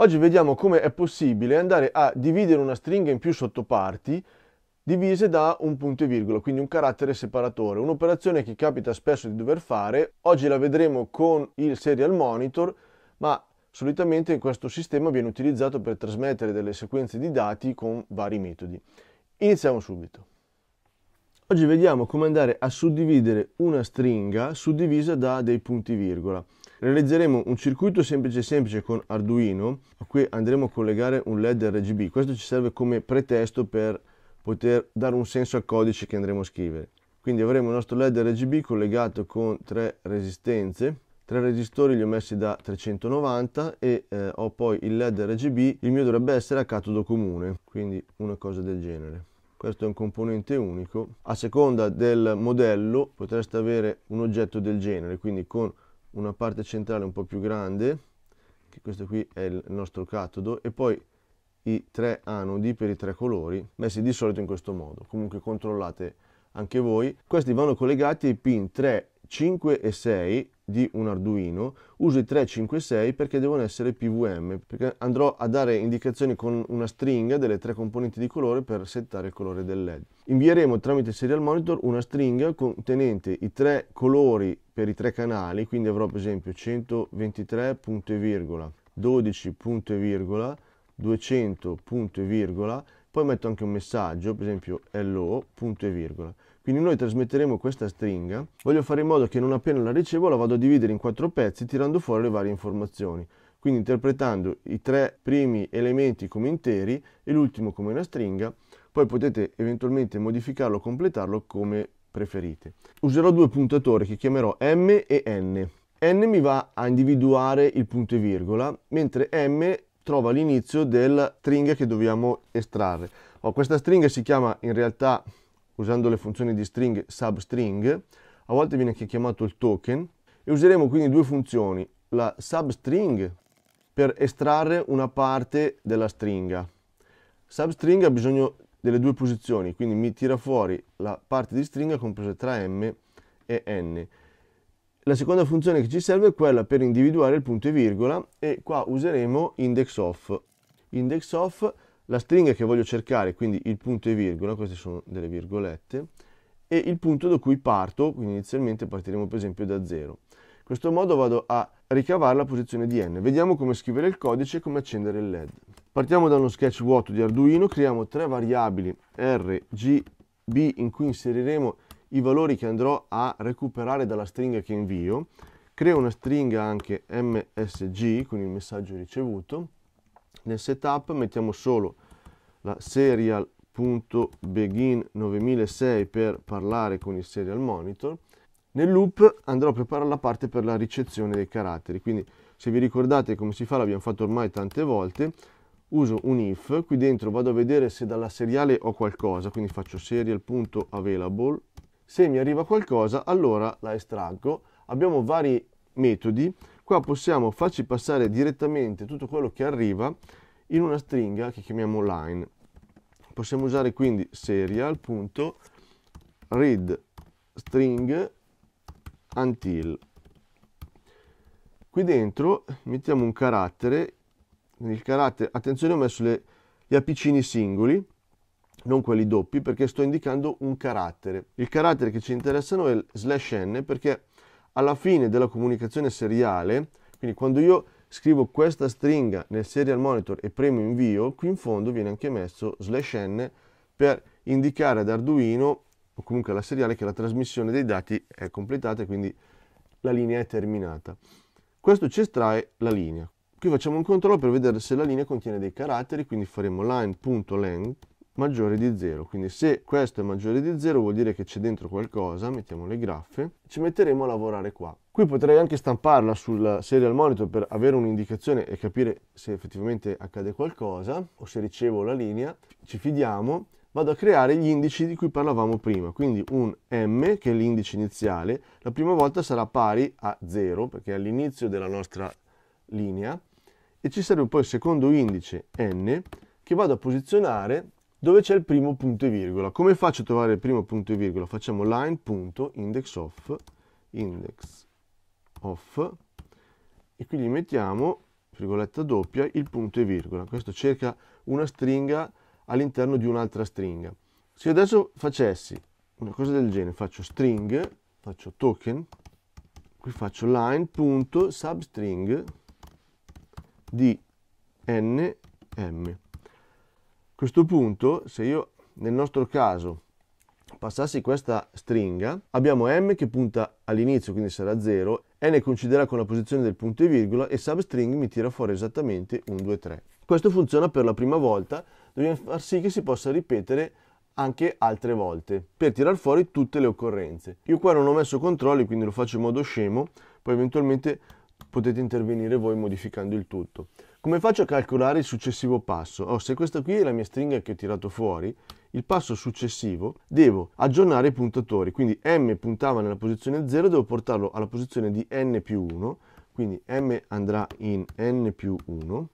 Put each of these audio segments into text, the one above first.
Oggi vediamo come è possibile andare a dividere una stringa in più sottoparti divise da un punto e virgola, quindi un carattere separatore. Un'operazione che capita spesso di dover fare, oggi la vedremo con il serial monitor, ma solitamente questo sistema viene utilizzato per trasmettere delle sequenze di dati con vari metodi. Iniziamo subito. Oggi vediamo come andare a suddividere una stringa suddivisa da dei punti virgola. Realizzeremo un circuito semplice semplice con Arduino a cui andremo a collegare un LED RGB. Questo ci serve come pretesto per poter dare un senso al codice che andremo a scrivere. Quindi avremo il nostro LED RGB collegato con tre resistenze tre resistori li ho messi da 390 e eh, ho poi il led RGB il mio dovrebbe essere a catodo comune quindi una cosa del genere questo è un componente unico a seconda del modello potreste avere un oggetto del genere quindi con una parte centrale un po' più grande, che questo qui è il nostro catodo, e poi i tre anodi per i tre colori, messi di solito in questo modo. Comunque controllate anche voi. Questi vanno collegati ai pin 3, 5 e 6 di un Arduino. Uso i 3, 5 e 6 perché devono essere PVM, perché andrò a dare indicazioni con una stringa delle tre componenti di colore per settare il colore del LED invieremo tramite serial monitor una stringa contenente i tre colori per i tre canali, quindi avrò per esempio 123 punto e virgola, 12 punto e virgola, 200 punto e virgola, poi metto anche un messaggio, per esempio hello punto e virgola. Quindi noi trasmetteremo questa stringa, voglio fare in modo che non appena la ricevo la vado a dividere in quattro pezzi tirando fuori le varie informazioni quindi interpretando i tre primi elementi come interi e l'ultimo come una stringa poi potete eventualmente modificarlo o completarlo come preferite. Userò due puntatori che chiamerò M e N. N mi va a individuare il punto e virgola, mentre M trova l'inizio della stringa che dobbiamo estrarre. Oh, questa stringa si chiama in realtà, usando le funzioni di string, substring, a volte viene anche chiamato il token, e useremo quindi due funzioni, la substring per estrarre una parte della stringa. Substring ha bisogno delle due posizioni, quindi mi tira fuori la parte di stringa compresa tra M e N. La seconda funzione che ci serve è quella per individuare il punto e virgola e qua useremo index off. Index off, la stringa che voglio cercare, quindi il punto e virgola, queste sono delle virgolette, e il punto da cui parto, quindi inizialmente partiremo per esempio da 0. In questo modo vado a ricavare la posizione di n. Vediamo come scrivere il codice e come accendere il LED. Partiamo da uno sketch vuoto di Arduino, creiamo tre variabili R, G, B in cui inseriremo i valori che andrò a recuperare dalla stringa che invio. Creo una stringa anche MSG con il messaggio ricevuto. Nel setup mettiamo solo la serial.begin 9006 per parlare con il serial monitor. Nel loop andrò a preparare la parte per la ricezione dei caratteri, quindi se vi ricordate come si fa, l'abbiamo fatto ormai tante volte, uso un if, qui dentro vado a vedere se dalla seriale ho qualcosa, quindi faccio serial.available, se mi arriva qualcosa allora la estraggo, abbiamo vari metodi, qua possiamo farci passare direttamente tutto quello che arriva in una stringa che chiamiamo line, possiamo usare quindi serial.read string until, qui dentro mettiamo un carattere nel carattere, attenzione ho messo le, gli apicini singoli, non quelli doppi, perché sto indicando un carattere. Il carattere che ci interessa noi è il slash n, perché alla fine della comunicazione seriale, quindi quando io scrivo questa stringa nel serial monitor e premo invio, qui in fondo viene anche messo slash n per indicare ad Arduino, o comunque alla seriale, che la trasmissione dei dati è completata e quindi la linea è terminata. Questo ci estrae la linea. Qui facciamo un controllo per vedere se la linea contiene dei caratteri, quindi faremo line.length maggiore di 0. Quindi se questo è maggiore di 0 vuol dire che c'è dentro qualcosa, mettiamo le graffe, ci metteremo a lavorare qua. Qui potrei anche stamparla sul serial monitor per avere un'indicazione e capire se effettivamente accade qualcosa o se ricevo la linea. Ci fidiamo, vado a creare gli indici di cui parlavamo prima, quindi un m che è l'indice iniziale, la prima volta sarà pari a 0 perché è all'inizio della nostra linea, e ci serve poi il secondo indice n che vado a posizionare dove c'è il primo punto e virgola. Come faccio a trovare il primo punto e virgola? Facciamo line.indexOf index off e qui gli mettiamo virgoletta doppia il punto e virgola. Questo cerca una stringa all'interno di un'altra stringa. Se adesso facessi una cosa del genere, faccio string, faccio token, qui faccio line.substring di m. A questo punto, se io nel nostro caso passassi questa stringa, abbiamo m che punta all'inizio, quindi sarà 0, n coinciderà con la posizione del punto e virgola e substring mi tira fuori esattamente 1, 2, 3. Questo funziona per la prima volta, dobbiamo far sì che si possa ripetere anche altre volte per tirar fuori tutte le occorrenze. Io qua non ho messo controlli, quindi lo faccio in modo scemo, poi eventualmente potete intervenire voi modificando il tutto. Come faccio a calcolare il successivo passo? Oh, se questa qui è la mia stringa che ho tirato fuori, il passo successivo devo aggiornare i puntatori, quindi m puntava nella posizione 0, devo portarlo alla posizione di n più 1, quindi m andrà in n più 1,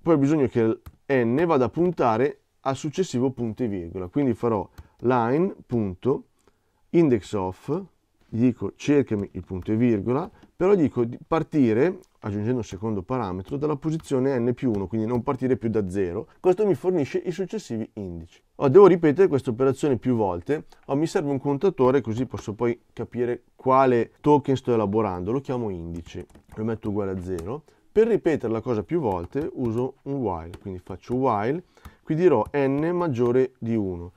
poi ho bisogno che n vada a puntare al successivo punto e virgola, quindi farò line.index of, gli dico cercami il punto e virgola, però dico di partire, aggiungendo un secondo parametro, dalla posizione n più 1, quindi non partire più da 0. Questo mi fornisce i successivi indici. Oh, devo ripetere questa operazione più volte, oh, mi serve un contatore così posso poi capire quale token sto elaborando, lo chiamo indice, lo metto uguale a 0. Per ripetere la cosa più volte uso un while, quindi faccio while, qui dirò n maggiore di 1.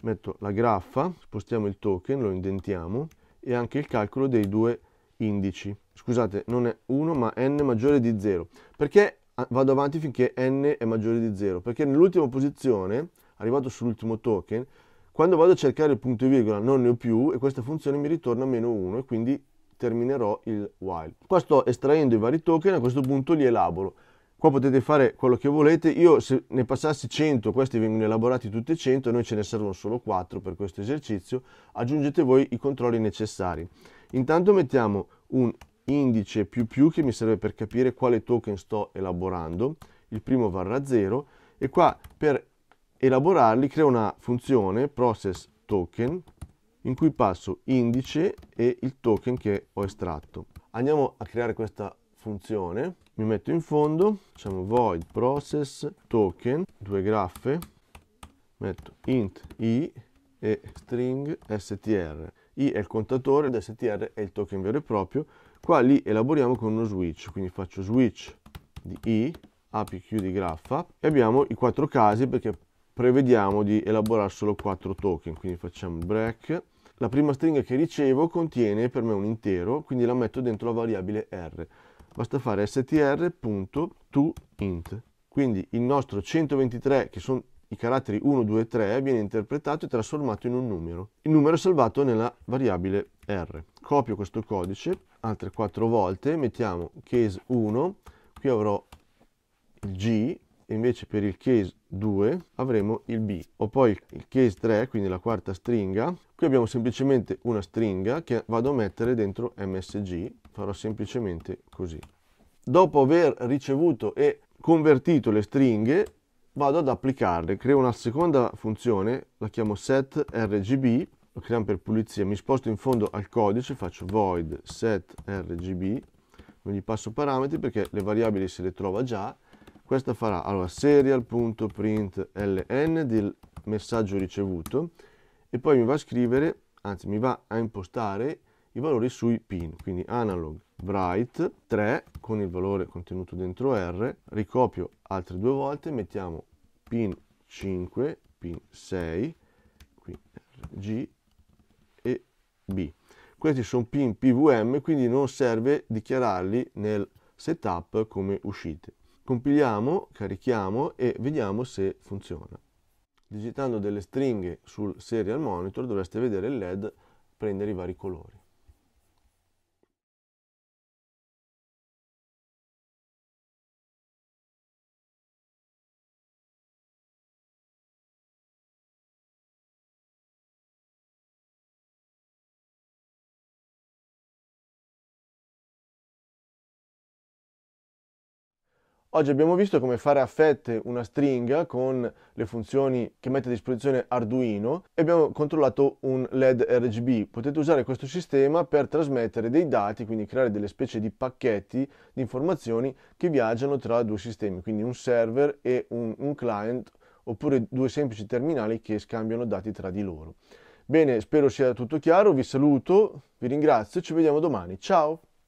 Metto la graffa, spostiamo il token, lo indentiamo e anche il calcolo dei due indici. Scusate, non è 1 ma n maggiore di 0. Perché vado avanti finché n è maggiore di 0? Perché nell'ultima posizione, arrivato sull'ultimo token, quando vado a cercare il punto e virgola non ne ho più e questa funzione mi ritorna meno 1 e quindi terminerò il while. Qua sto estraendo i vari token, a questo punto li elaboro. Qua potete fare quello che volete, io se ne passassi 100, questi vengono elaborati tutti e 100, noi ce ne servono solo 4 per questo esercizio, aggiungete voi i controlli necessari. Intanto mettiamo un indice più più che mi serve per capire quale token sto elaborando. Il primo varrà 0 e qua per elaborarli creo una funzione process token in cui passo indice e il token che ho estratto. Andiamo a creare questa funzione, mi metto in fondo, facciamo void process token, due graffe, metto int i e string str. I è il contatore, l'STR è il token vero e proprio. Qua li elaboriamo con uno switch, quindi faccio switch di I, APQ di graffa e abbiamo i quattro casi perché prevediamo di elaborare solo quattro token, quindi facciamo break. La prima stringa che ricevo contiene per me un intero, quindi la metto dentro la variabile r. Basta fare str.toInt. Quindi il nostro 123, che sono i caratteri 1, 2 e 3 viene interpretato e trasformato in un numero. Il numero è salvato nella variabile r. Copio questo codice altre 4 volte, mettiamo case 1, qui avrò il g e invece per il case 2 avremo il b. Ho poi il case 3, quindi la quarta stringa. Qui abbiamo semplicemente una stringa che vado a mettere dentro msg, farò semplicemente così. Dopo aver ricevuto e convertito le stringhe, vado ad applicarle, creo una seconda funzione, la chiamo set rgb, lo creiamo per pulizia, mi sposto in fondo al codice, faccio void set rgb, non gli passo parametri perché le variabili se le trova già, questa farà allora serial.println del messaggio ricevuto e poi mi va a scrivere, anzi mi va a impostare i valori sui pin, quindi analog write 3 con il valore contenuto dentro R, ricopio altre due volte, mettiamo pin 5, pin 6, qui G e B. Questi sono pin PVM, quindi non serve dichiararli nel setup come uscite. Compiliamo, carichiamo e vediamo se funziona. Digitando delle stringhe sul serial monitor dovreste vedere il LED prendere i vari colori. Oggi abbiamo visto come fare a fette una stringa con le funzioni che mette a disposizione Arduino e abbiamo controllato un LED RGB. Potete usare questo sistema per trasmettere dei dati, quindi creare delle specie di pacchetti di informazioni che viaggiano tra due sistemi, quindi un server e un, un client oppure due semplici terminali che scambiano dati tra di loro. Bene, spero sia tutto chiaro, vi saluto, vi ringrazio e ci vediamo domani. Ciao!